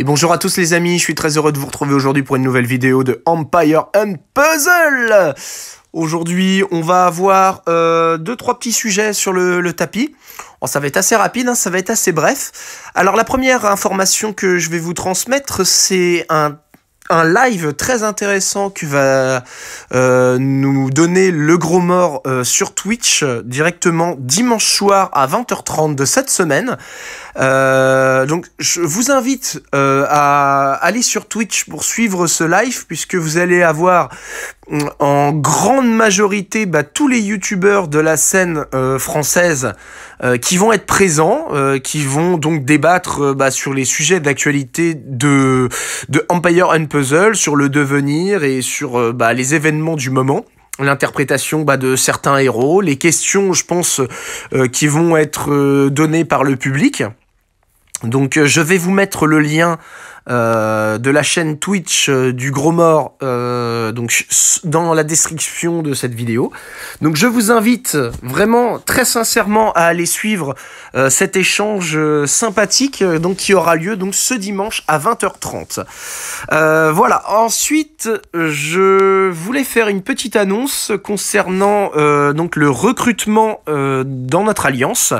Et bonjour à tous les amis, je suis très heureux de vous retrouver aujourd'hui pour une nouvelle vidéo de Empire and Puzzle Aujourd'hui, on va avoir euh, deux, trois petits sujets sur le, tapis. Bon, oh, ça va être assez rapide, hein, ça va être assez bref. Alors la première information que je vais vous transmettre, c'est un un live très intéressant que va euh, nous donner le gros mort euh, sur Twitch euh, directement dimanche soir à 20h30 de cette semaine. donc je vous invite à aller sur Twitch pour suivre ce live puisque vous allez avoir mm, en grande majorité bah, tous les youtubeurs de la scène française qui vont être présents, qui vont donc débattre bah, sur les sujets d'actualité de, de Empire Unpunished sur le devenir et sur euh, bah, les événements du moment l'interprétation bah, de certains héros, les questions, je pense, euh, qui vont être euh, données par le public. Donc je vais vous mettre le lien euh, de la chaîne Twitch euh, du Gros Mort euh, donc dans la description de cette vidéo. Donc je vous invite vraiment très sincèrement à aller suivre cet échange sympathique donc qui aura lieu donc ce dimanche à 20h30. voilà. Ensuite, je voulais faire une petite annonce concernant donc le recrutement dans notre alliance.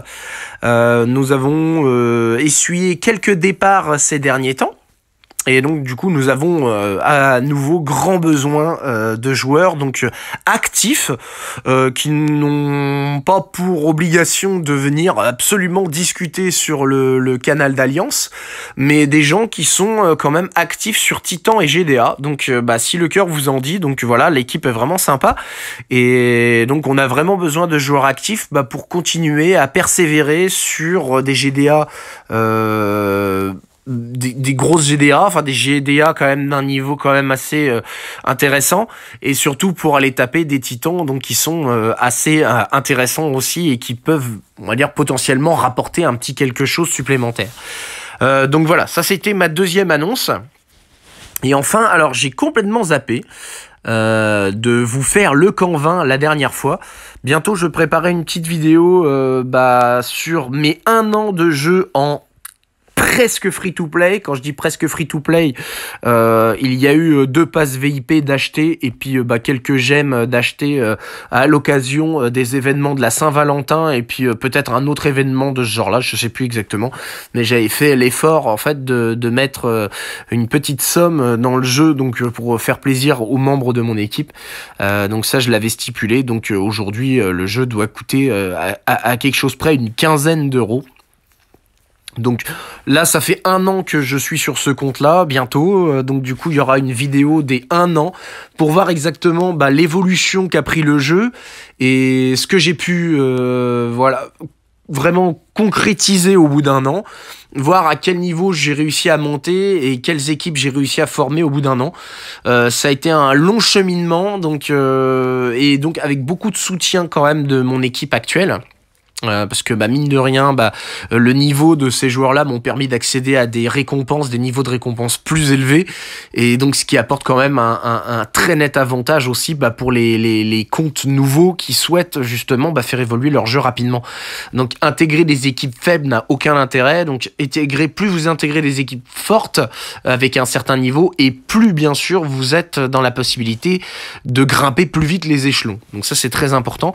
nous avons essuyé quelques départs ces derniers temps. Et donc du coup, nous avons euh, à nouveau grand besoin euh, de joueurs donc euh, actifs qui n'ont pas pour obligation de venir absolument discuter sur le, canal d'Alliance, mais des gens qui sont quand même actifs sur Titan et GDA. Donc bah, si le cœur vous en dit, donc voilà, l'équipe est vraiment sympa. Et donc on a vraiment besoin de joueurs actifs bah, pour continuer à persévérer sur des GDA des, grosses GDA, enfin des GDA quand même d'un niveau quand même assez euh, intéressant, et surtout pour aller taper des titans donc qui sont euh, assez euh, intéressants aussi et qui peuvent, on va dire, potentiellement rapporter un petit quelque chose supplémentaire. donc voilà, ça c'était ma deuxième annonce. Et enfin, alors j'ai complètement zappé. de vous faire le camp 20 la dernière fois. Bientôt, je préparerai une petite vidéo bah, sur mes un an de jeu en presque free-to-play. Quand je dis presque free-to-play, euh, il y a eu euh, deux passes VIP d'acheter et puis euh, bah, quelques gemmes d'acheter à l'occasion des événements de la Saint-Valentin et puis peut-être un autre événement de ce genre-là, je sais plus exactement. Mais j'avais fait l'effort en fait de, mettre une petite somme dans le jeu donc pour faire plaisir aux membres de mon équipe. donc ça, je l'avais stipulé. Donc aujourd'hui, le jeu doit coûter à quelque chose près une quinzaine d'euros. Donc là, ça fait un an que je suis sur ce compte-là, bientôt. Euh, donc du coup, il y aura une vidéo des un an pour voir exactement bah, l'évolution qu'a pris le jeu et ce que j'ai pu, euh, voilà, vraiment concrétiser au bout d'un an, voir à quel niveau j'ai réussi à monter et quelles équipes j'ai réussi à former au bout d'un an. Euh, ça a été un long cheminement, donc et donc avec beaucoup de soutien quand même de mon équipe actuelle. Euh, parce que bah, mine de rien, bah, euh, le niveau de ces joueurs-là m'ont permis d'accéder à des récompenses, des niveaux de récompenses plus élevés, et donc ce qui apporte quand même un, un, un très net avantage aussi bah, pour les, les, les, comptes nouveaux qui souhaitent justement bah, faire évoluer leur jeu rapidement. Donc intégrer des équipes faibles n'a aucun intérêt, donc intégrer, plus vous intégrez des équipes fortes euh, avec un certain niveau, et plus bien sûr vous êtes dans la possibilité de grimper plus vite les échelons. Donc ça c'est très important.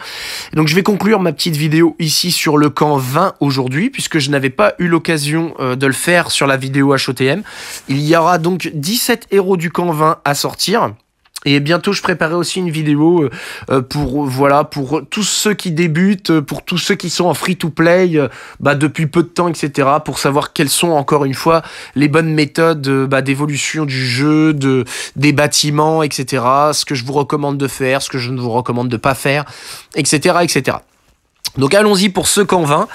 Donc je vais conclure ma petite vidéo ici ici sur le camp 20 aujourd'hui, puisque je n'avais pas eu l'occasion euh, de le faire sur la vidéo HOTM. Il y aura donc 17 héros du camp 20 à sortir. Et bientôt, je préparerai aussi une vidéo euh, euh, pour voilà pour tous ceux qui débutent, pour tous ceux qui sont en free to play bah, depuis peu de temps, etc. Pour savoir quelles sont encore une fois les bonnes méthodes bah, d'évolution du jeu, de des bâtiments, etc. Ce que je vous recommande de faire, ce que je ne vous recommande de pas faire, etc., etc. Donc allons-y pour ce 20.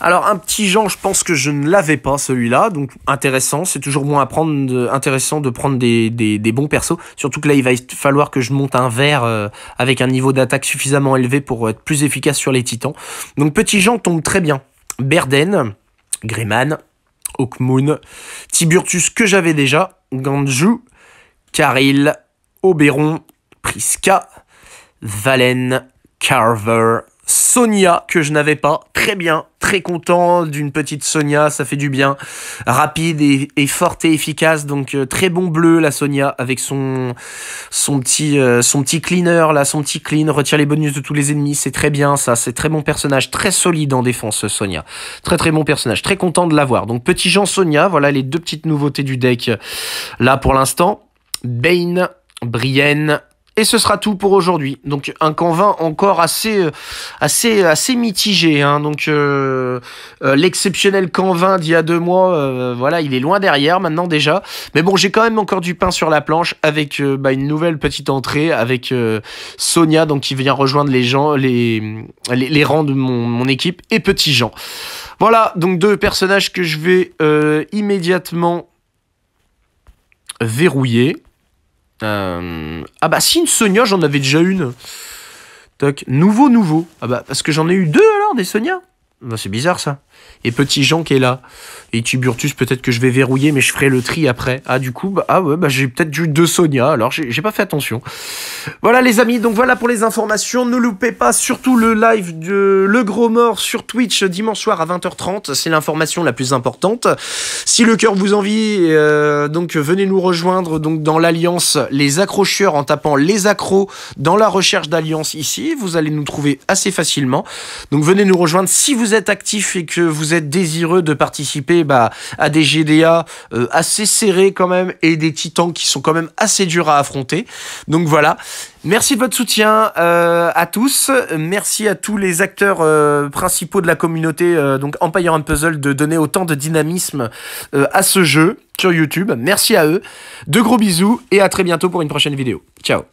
Alors un petit Jean, je pense que je ne l'avais pas celui-là, donc intéressant, c'est toujours bon à prendre, intéressant de prendre des, bons persos, surtout que là il va falloir que je monte un verre euh, avec un niveau d'attaque suffisamment élevé pour être plus efficace sur les titans. Donc petit Jean tombe très bien. Berden, Greyman, Hawkmoon, Tiburtus que j'avais déjà, Ganju, Karil, Oberon, Priska, Valen, Carver, Sonia que je n'avais pas. Très bien, très content d'une petite Sonia, ça fait du bien. Rapide et, et forte et efficace, donc euh, très bon bleu la Sonia avec son son petit euh, son petit cleaner là, son petit clean, retire les bonus de tous les ennemis, c'est très bien ça, c'est très bon personnage, très solide en défense Sonia. Très très bon personnage, très content de l'avoir. Donc petit Jean Sonia, voilà les deux petites nouveautés du deck euh, là pour l'instant. Bane, Brienne, et ce sera tout pour aujourd'hui. Donc un camp encore assez euh, assez assez mitigé. Hein. Donc euh, euh, l'exceptionnel camp d'il y a deux mois, voilà, il est loin derrière maintenant déjà. Mais bon, j'ai quand même encore du pain sur la planche avec bah, une nouvelle petite entrée avec Sonia, donc qui vient rejoindre les gens, les les, rangs de mon, mon, équipe et Petit Jean. Voilà, donc deux personnages que je vais immédiatement verrouiller. Euh, ah bah si, une Sonia, j'en avais déjà une. Toc, nouveau, nouveau. Ah bah parce que j'en ai eu deux alors, des Sonia. Bah, c'est bizarre ça. Et petit Jean qui est là. Et Tiburtus, peut-être que je vais verrouiller, mais je ferai le tri après. Ah, du coup, bah, ah ouais, bah, j'ai peut-être du de Sonia, alors j'ai pas fait attention. Voilà, les amis, donc voilà pour les informations. Ne loupez pas surtout le live de Le Gros Mort sur Twitch dimanche soir à 20h30. C'est l'information la plus importante. Si le cœur vous envie, euh, donc venez nous rejoindre donc dans l'Alliance Les Accrocheurs en tapant Les Accros dans la recherche d'Alliance ici. Vous allez nous trouver assez facilement. Donc venez nous rejoindre si vous vous êtes actif et que vous êtes désireux de participer bah, à des GDA euh, assez serrés quand même et des titans qui sont quand même assez durs à affronter. Donc voilà. Merci de votre soutien euh, à tous. Merci à tous les acteurs euh, principaux de la communauté, donc Empire and Puzzle, de donner autant de dynamisme à ce jeu sur YouTube. Merci à eux. De gros bisous et à très bientôt pour une prochaine vidéo. Ciao